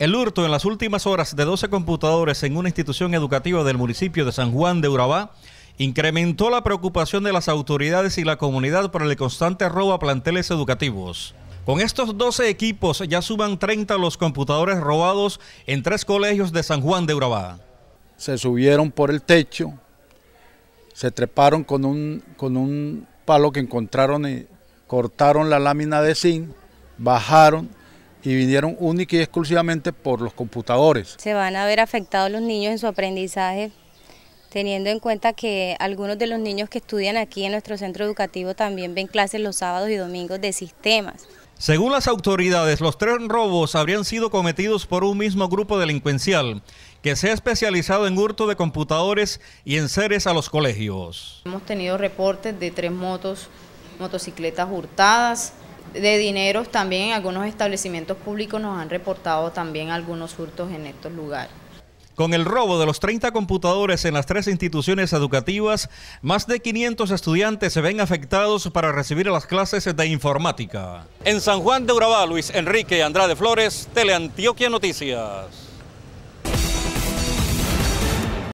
El hurto en las últimas horas de 12 computadores en una institución educativa del municipio de San Juan de Urabá incrementó la preocupación de las autoridades y la comunidad por el constante robo a planteles educativos. Con estos 12 equipos ya suman 30 los computadores robados en tres colegios de San Juan de Urabá. Se subieron por el techo, se treparon con un, con un palo que encontraron y cortaron la lámina de zinc, bajaron y vinieron única y exclusivamente por los computadores. Se van a ver afectados los niños en su aprendizaje, teniendo en cuenta que algunos de los niños que estudian aquí en nuestro centro educativo también ven clases los sábados y domingos de sistemas. Según las autoridades, los tres robos habrían sido cometidos por un mismo grupo delincuencial que se ha especializado en hurto de computadores y en seres a los colegios. Hemos tenido reportes de tres motos, motocicletas hurtadas, de dineros también en algunos establecimientos públicos nos han reportado también algunos hurtos en estos lugares. Con el robo de los 30 computadores en las tres instituciones educativas, más de 500 estudiantes se ven afectados para recibir las clases de informática. En San Juan de Urabá, Luis Enrique Andrade Flores, Teleantioquia Noticias.